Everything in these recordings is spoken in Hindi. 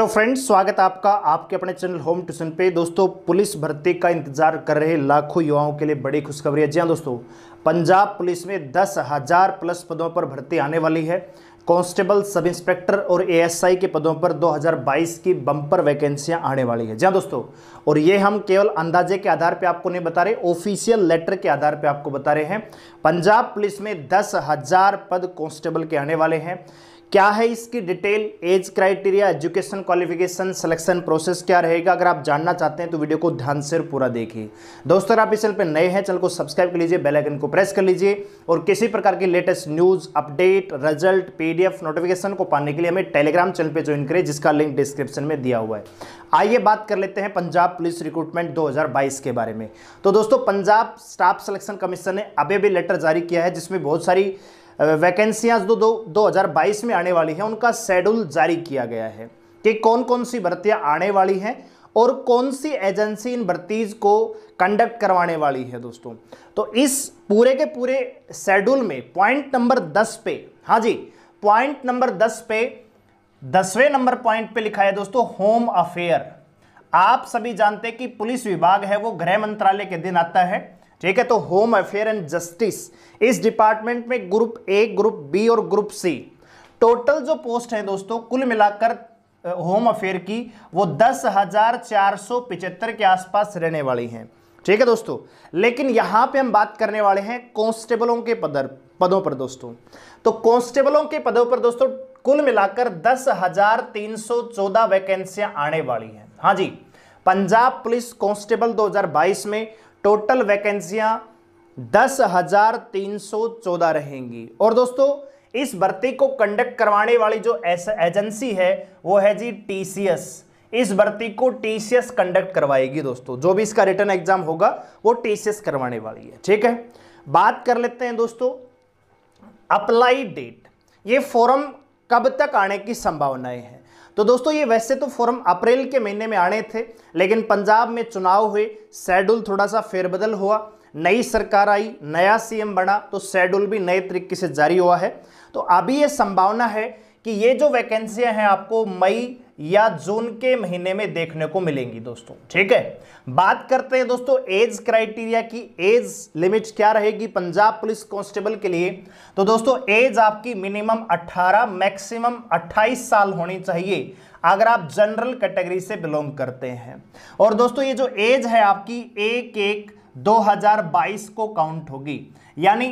हेलो फ्रेंड्स स्वागत है आपका आपके अपने चैनल होम ट्यूशन पे दोस्तों पुलिस भर्ती का इंतजार कर रहे लाखों युवाओं के लिए बड़ी खुशखबरी है जी हाँ दोस्तों पंजाब पुलिस में दस हज़ार प्लस पदों पर भर्ती आने वाली है कांस्टेबल सब इंस्पेक्टर और एएसआई के पदों पर 2022 की बम्पर वैकेंसियां आने वाली है जी हाँ दोस्तों और ये हम केवल अंदाजे के आधार पे आपको नहीं बता रहे ऑफिशियल लेटर के आधार पे आपको बता रहे हैं पंजाब पुलिस में दस हज़ार पद कांस्टेबल के आने वाले हैं क्या है इसकी detail age criteria education qualification selection process क्या रहेगा अगर आप जानना चाहते हैं तो वीडियो को ध्यान से पूरा देखिए दोस्तों आप इस चैनल पर नए हैं चैनल को सब्सक्राइब कर लीजिए बेल आइकन को प्रेस कर लीजिए और किसी प्रकार की latest news update result PDF notification को पाने के लिए हमें टेलीग्राम चैनल पर ज्वाइन करें जिसका लिंक डिस्क्रिप्शन में दिया हुआ है आइए बात कर लेते हैं पंजाब पुलिस रिक्रूटमेंट 2022 के बारे में तो दोस्तों पंजाब स्टाफ सिलेक्शन कमीशन ने अभी भी लेटर जारी किया है जिसमें बहुत सारी वैकेंसियाँ जो दो दो हज़ार बाईस में आने वाली हैं उनका शेड्यूल जारी किया गया है कि कौन कौन सी भर्तियाँ आने वाली हैं और कौन सी एजेंसी इन भर्तीज को कंडक्ट करवाने वाली है दोस्तों तो इस पूरे के पूरे शेड्यूल में पॉइंट नंबर दस पे हाँ जी पॉइंट नंबर दस पे दसवें नंबर पॉइंट पे लिखा है दोस्तों होम अफेयर आप सभी जानते हैं कि पुलिस विभाग है वो गृह मंत्रालय के दिन आता है ठीक है तो होम अफेयर एंड जस्टिस इस डिपार्टमेंट में ग्रुप ए ग्रुप बी और ग्रुप सी टोटल जो पोस्ट है दोस्तों कुल मिलाकर होम अफेयर की वो दस हजार चार सौ पिचहत्तर के आसपास रहने वाली हैं ठीक है दोस्तों लेकिन यहां पे हम बात करने वाले हैं कॉन्स्टेबलों के पदर पदों पर दोस्तों तो कॉन्स्टेबलों के पदों पर दोस्तों कुल मिलाकर दस हजार तीन सौ चौदह वैकेंसियां आने वाली हैं हाँ जी पंजाब पुलिस कांस्टेबल 2022 में टोटल वैकेंसियां दस हजार तीन सौ चौदह रहेंगी और दोस्तों इस भर्ती को कंडक्ट करवाने वाली जो एजेंसी है वो है जी टीसीएस इस भर्ती को टीसीएस कंडक्ट करवाएगी दोस्तों जो भी इसका रिटर्न एग्जाम होगा वो टीसीएस करवाने वाली है ठीक है बात कर लेते हैं दोस्तों अप्लाई डेट ये फॉर्म कब तक आने की संभावनाएं हैं तो दोस्तों ये वैसे तो फॉर्म अप्रैल के महीने में आने थे लेकिन पंजाब में चुनाव हुए शेड्यूल थोड़ा सा फेरबदल हुआ नई सरकार आई नया सीएम बना तो शेड्यूल भी नए तरीके से जारी हुआ है तो अभी ये संभावना है कि ये जो वैकेंसियां हैं आपको मई या जून के महीने में देखने को मिलेंगी दोस्तों ठीक है बात करते हैं दोस्तों एज क्राइटेरिया की एज लिमिट क्या रहेगी पंजाब पुलिस कांस्टेबल के लिए तो दोस्तों एज आपकी मिनिमम 18 मैक्सिमम 28 साल होनी चाहिए अगर आप जनरल कैटेगरी से बिलोंग करते हैं और दोस्तों ये जो एज है आपकी एक एक 2022 को काउंट होगी यानी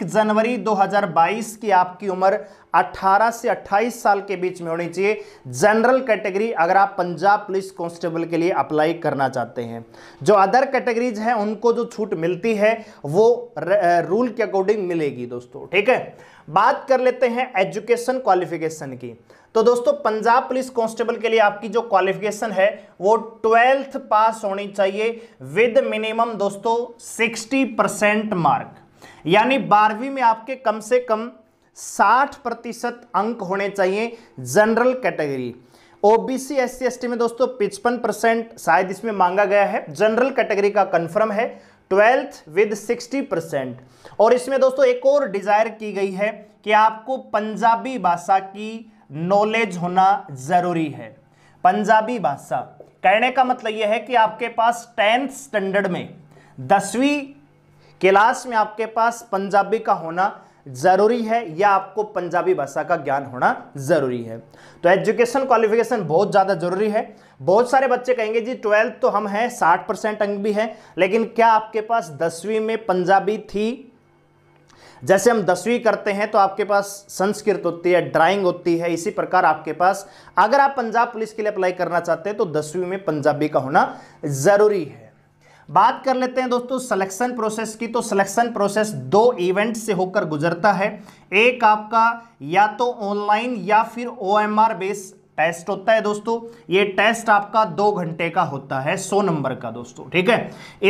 1 जनवरी 2022 की आपकी उम्र 18 से 28 साल के बीच में होनी चाहिए जनरल कैटेगरी अगर आप पंजाब पुलिस कांस्टेबल के लिए अप्लाई करना चाहते हैं जो अदर कैटेगरीज हैं उनको जो छूट मिलती है वो रूल के अकॉर्डिंग मिलेगी दोस्तों ठीक है बात कर लेते हैं एजुकेशन क्वालिफिकेशन की तो दोस्तों पंजाब पुलिस कांस्टेबल के लिए आपकी जो क्वालिफिकेशन है वो ट्वेल्थ पास होनी चाहिए विद मिनिमम दोस्तों 60 परसेंट मार्क यानी बारहवीं में आपके कम से कम 60 प्रतिशत अंक होने चाहिए general category OBC S C S T में दोस्तों पिचपन परसेंट शायद इसमें मांगा गया है जनरल कैटेगरी का कंफर्म है ट्वेल्थ विद 60 परसेंट और इसमें दोस्तों एक और डिज़ायर की गई है कि आपको पंजाबी भाषा की नॉलेज होना ज़रूरी है पंजाबी भाषा कहने का मतलब यह है कि आपके पास टेंथ स्टैंडर्ड में दसवीं क्लास में आपके पास पंजाबी का होना ज़रूरी है या आपको पंजाबी भाषा का ज्ञान होना ज़रूरी है तो एजुकेशन क्वालिफिकेशन बहुत ज़्यादा ज़रूरी है बहुत सारे बच्चे कहेंगे जी ट्वेल्थ तो हम हैं साठ परसेंट अंक भी हैं लेकिन क्या आपके पास दसवीं में पंजाबी थी जैसे हम दसवीं करते हैं तो आपके पास संस्कृत होती है ड्राइंग होती है इसी प्रकार आपके पास अगर आप पंजाब पुलिस के लिए अप्लाई करना चाहते हैं तो दसवीं में पंजाबी का होना ज़रूरी है बात कर लेते हैं दोस्तों सिलेक्शन प्रोसेस की तो सिलेक्शन प्रोसेस दो इवेंट से होकर गुजरता है एक आपका या तो ऑनलाइन या फिर O M R base test होता है दोस्तों ये टेस्ट आपका दो घंटे का होता है सौ नंबर का दोस्तों ठीक है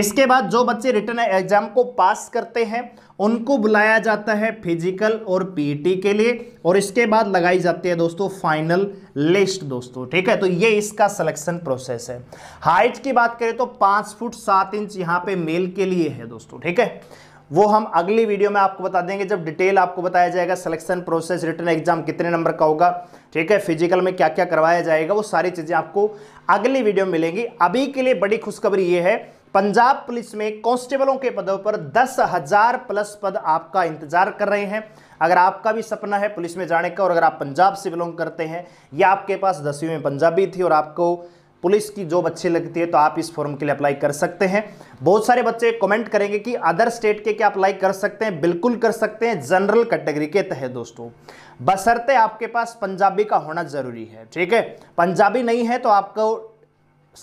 इसके बाद जो बच्चे रिटर्न एग्जाम को पास करते हैं उनको बुलाया जाता है फिजिकल और पीटी के लिए और इसके बाद लगाई जाती है दोस्तों फाइनल लिस्ट दोस्तों ठीक है तो ये इसका सिलेक्शन प्रोसेस है हाइट की बात करें तो पांच फुट सात इंच यहां पे मेल के लिए है दोस्तों ठीक है वो हम अगली वीडियो में आपको बता देंगे जब डिटेल आपको बताया जाएगा सिलेक्शन प्रोसेस रिटर्न एग्जाम कितने नंबर का होगा ठीक है फिजिकल में क्या क्या करवाया जाएगा वो सारी चीज़ें आपको अगली वीडियो में मिलेंगी अभी के लिए बड़ी खुशखबरी ये है पंजाब पुलिस में कांस्टेबलों के पदों पर दस हजार प्लस पद आपका इंतजार कर रहे हैं अगर आपका भी सपना है पुलिस में जाने का और अगर आप पंजाब से बिलोंग करते हैं या आपके पास दसवीं में पंजाबी थी और आपको पुलिस की जॉब अच्छी लगती है तो आप इस फॉर्म के लिए अप्लाई कर सकते हैं बहुत सारे बच्चे कमेंट करेंगे कि अदर स्टेट के क्या अप्लाई कर सकते हैं बिल्कुल कर सकते हैं जनरल कैटेगरी के तहत दोस्तों बसरते आपके पास पंजाबी का होना जरूरी है ठीक है पंजाबी नहीं है तो आपको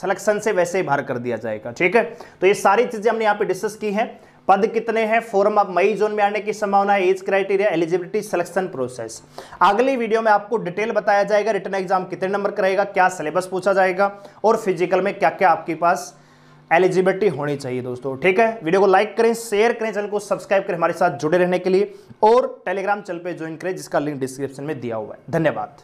सिलेक्शन से वैसे ही बाहर कर दिया जाएगा ठीक है तो ये सारी चीज़ें हमने यहाँ पे डिस्कस की हैं पद कितने हैं फॉर्म अब मई जोन में आने की संभावना है age criteria eligibility selection process अगली वीडियो में आपको डिटेल बताया जाएगा रिटर्न एग्जाम कितने नंबर का रहेगा क्या सिलेबस पूछा जाएगा और फिजिकल में क्या क्या आपके पास एलिजिबिलिटी होनी चाहिए दोस्तों ठीक है वीडियो को लाइक करें शेयर करें चैनल को सब्सक्राइब करें हमारे साथ जुड़े रहने के लिए और टेलीग्राम चैनल पर ज्वाइन करें जिसका लिंक डिस्क्रिप्शन में दिया हुआ है धन्यवाद